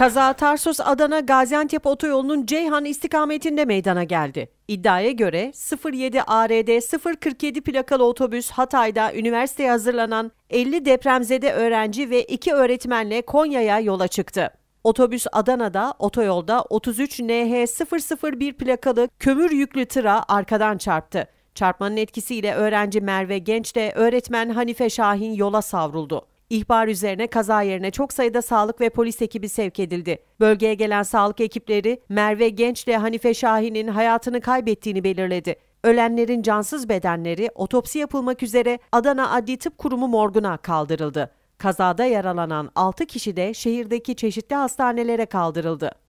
Kaza Tarsus Adana Gaziantep otoyolunun Ceyhan istikametinde meydana geldi. İddiaya göre 07 ARD 047 plakalı otobüs Hatay'da üniversiteye hazırlanan 50 depremzede öğrenci ve 2 öğretmenle Konya'ya yola çıktı. Otobüs Adana'da otoyolda 33 NH 001 plakalı kömür yüklü tıra arkadan çarptı. Çarpmanın etkisiyle öğrenci Merve Genç de öğretmen Hanife Şahin yola savruldu. İhbar üzerine kaza yerine çok sayıda sağlık ve polis ekibi sevk edildi. Bölgeye gelen sağlık ekipleri Merve Genç ile Hanife Şahin'in hayatını kaybettiğini belirledi. Ölenlerin cansız bedenleri otopsi yapılmak üzere Adana Adli Tıp Kurumu morguna kaldırıldı. Kazada yaralanan 6 kişi de şehirdeki çeşitli hastanelere kaldırıldı.